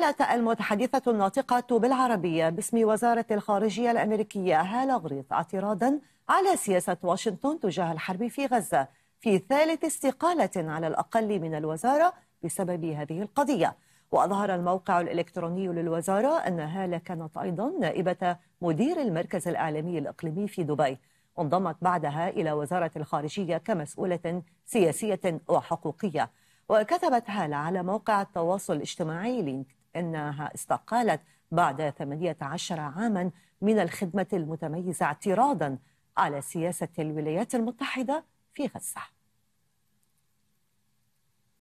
قالت المتحدثة الناطقة بالعربية باسم وزارة الخارجية الأمريكية هالة غريط اعتراضا على سياسة واشنطن تجاه الحرب في غزة في ثالث استقالة على الأقل من الوزارة بسبب هذه القضية وأظهر الموقع الإلكتروني للوزارة أن هالة كانت أيضا نائبة مدير المركز الإعلامي الإقليمي في دبي وانضمت بعدها إلى وزارة الخارجية كمسؤولة سياسية وحقوقية وكتبت هالة على موقع التواصل الاجتماعي لينكد أنها استقالت بعد 18 عاما من الخدمة المتميزة اعتراضا على سياسة الولايات المتحدة في غزة